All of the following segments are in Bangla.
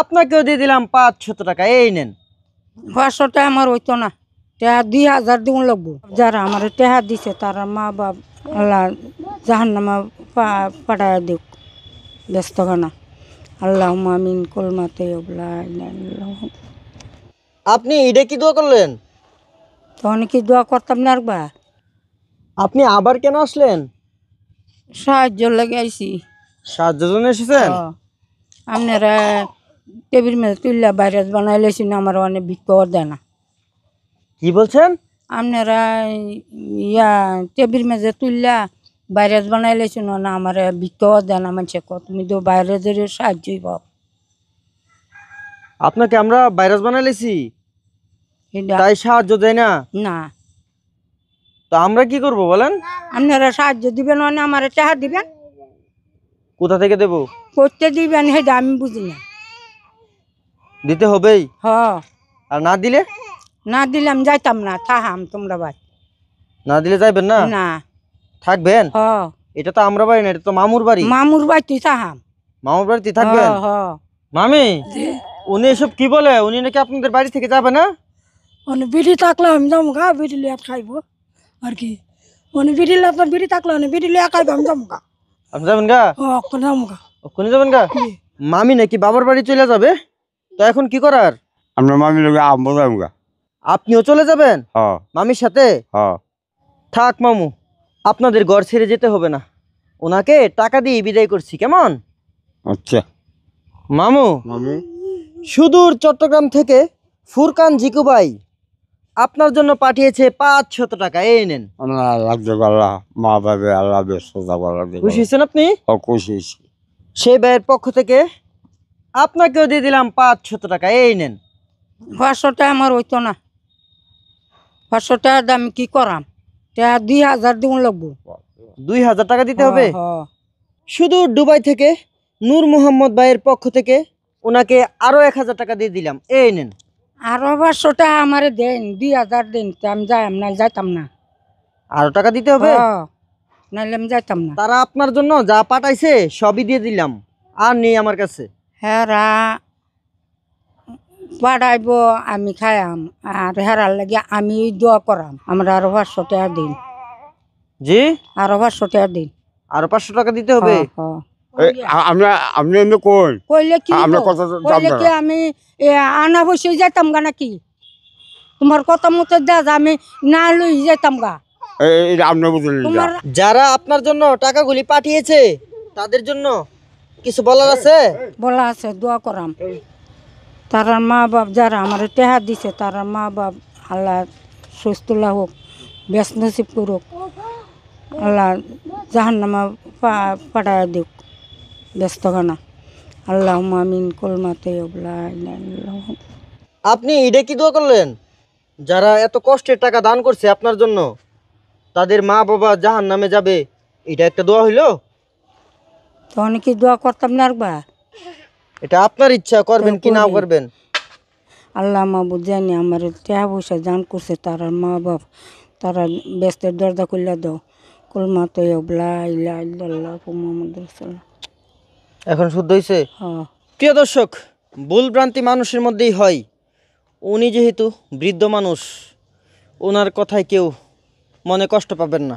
আপনাকেও দিয়ে দিলাম পাঁচশো টাকা এই নেন পাঁচশো টাকা আমার হইতো না টেহা দুই হাজার দিন লাগবো যারা আমার টেহা দিছে তারা মা বাপ আল্লাহ জাহান নামা পাঠায় দিক ব্যস্ত খানা আল্লাহ মামিন কলমাতে আপনি ইডে কি দোয়া করলেন তখন কি দোয়া করতাম না একবার আপনি আবার কেন আসলেন সাহায্য লেগে আইসি সাহায্য জন্য এসেছেন আপনারা টেবিল মেজে তুললা বাইরে বানাই লেছি না আমার অনেক বিক্ষ দেয় না কি বলছেন আপনারা ইয়া টেবিল মেজে তুললা বাইরে বানাই লেছি না আমার বিক্ষোভ দেয় না মানুষে তুমি তো ভাইরাসের সাহায্যই পাব আপনাকে আমরা বাইরাস বানাই লেছি তাই সাহায্য দেয় না না তো আমরা কি করব বলেন আপনারা সাহায্য দিবেন মানে আমার চাহা দিবেন কোথা থেকে দেবো করতে দিবেন সেটা আমি বুঝি না দিতে হবেই হ্যাঁ আর না দিলে না দিলে আমি যাইতাম না থাহাম তোমরা ভাই না দিলে যাইবেন না না থাকবেন হ্যাঁ এটা তো আমরা বাড়ি না এটা তো মামুর বাড়ি মামুর বাড়ি তুই থাহাম মামুর বাড়িতে থাকবেন হ্যাঁ মামি উনি এসব কি বলে উনি নাকি আপনাদের বাড়ি থেকে যাবে না মানে বিড়ি থাকলে আমি যাবো গা বিড়ি লিয়ে খাইবো আর কি মানে বিড়ি আপনার বিড়ি থাকলে মানে বিড়ি লিয়ে খাইবো আমি যাবো গা আপনি যাবেন গা ওখানে যাবো গা ওখানে যাবেন গা মামি নাকি বাবার বাড়ি চলে যাবে তো এখন কি করার আমরা মামি লোক আমবো যাবো আপনিও চলে যাবেন মামির সাথে থাক মামু আপনাদের ঘর ছেড়ে যেতে হবে না ওনাকে টাকা দিয়ে বিদায় করছি কেমন আচ্ছা মামু মামু সুদূর চট্টগ্রাম থেকে ফুরকান জিকু ভাই আপনার জন্য পাঠিয়েছে পাঁচ শত টাকা এই নেন আল্লাহ মা বাবা আল্লাহ খুশি হয়েছেন আপনি খুশি সেই ভাইয়ের পক্ষ থেকে আপনাকেও দিয়ে দিলাম পাঁচশো টাকা এই নেন পাঁচশোটা আমার হইতো না পাঁচশোটা দাম কি করাম দুই হাজার দিন লাগবো দুই হাজার টাকা দিতে হবে শুধু দুবাই থেকে নূর মোহাম্মদ ভাইয়ের পক্ষ থেকে ওনাকে আরো এক হাজার টাকা দিয়ে দিলাম এই নেন আরো পাঁচশোটা আমার দেন দুই হাজার দিন আমি না যাইতাম না আরও টাকা দিতে হবে নাহলে আমি যাইতাম না তারা আপনার জন্য যা পাঠাইছে সবই দিয়ে দিলাম আর নেই আমার কাছে হেরা পাড়াইব আমি খায়াম আর হেরার লাগে আমি দোয়া করাম আমরা আরো পাঁচশো টাকা দিন জি আরো পাঁচশো টাকা দিন আরো পাঁচশো টাকা দিতে হবে আপনি কইলে কি আনা যাইতাম গা নাকি তোমার কথা আমি না লই যাইতাম গা যারা আপনার জন্য টাকাগুলি পাঠিয়েছে তাদের জন্য কিছু বলার আছে বলা আছে দোয়া করাম তারা মা বাপ যারা আমার টেহা দিছে তারা মা বাপ আল্লাহ সুস্থলা হোক বেসনসিব করুক আল্লাহ জাহান্নামা পাঠায় দিক খানা আল্লাহ মামিন কলমাতে আপনি ঈদে কি দোয়া করলেন যারা এত কষ্টের টাকা দান করছে আপনার জন্য তাদের মা বাবা জাহান নামে যাবে এটা একটা দোয়া হইলো তখন কি দোয়া করতাম না একবার এটা আপনার ইচ্ছা করবেন কি না করবেন আল্লাহ মাহবুব জানি আমার টাকা পয়সা দান করছে তার মা বাপ তারা ব্যস্তের দরজা খুললে দাও কলমা তো এখন শুদ্ধ হয়েছে হ্যাঁ। প্রিয় দর্শক ভুলভ্রান্তি মানুষের মধ্যেই হয় উনি যেহেতু বৃদ্ধ মানুষ ওনার কথায় কেউ মনে কষ্ট পাবেন না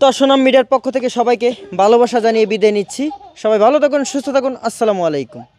তো সোনাম মিডিয়ার পক্ষ থেকে সবাইকে ভালোবাসা জানিয়ে বিদায় নিচ্ছি সবাই ভালো থাকুন সুস্থ থাকুন আসসালামু আলাইকুম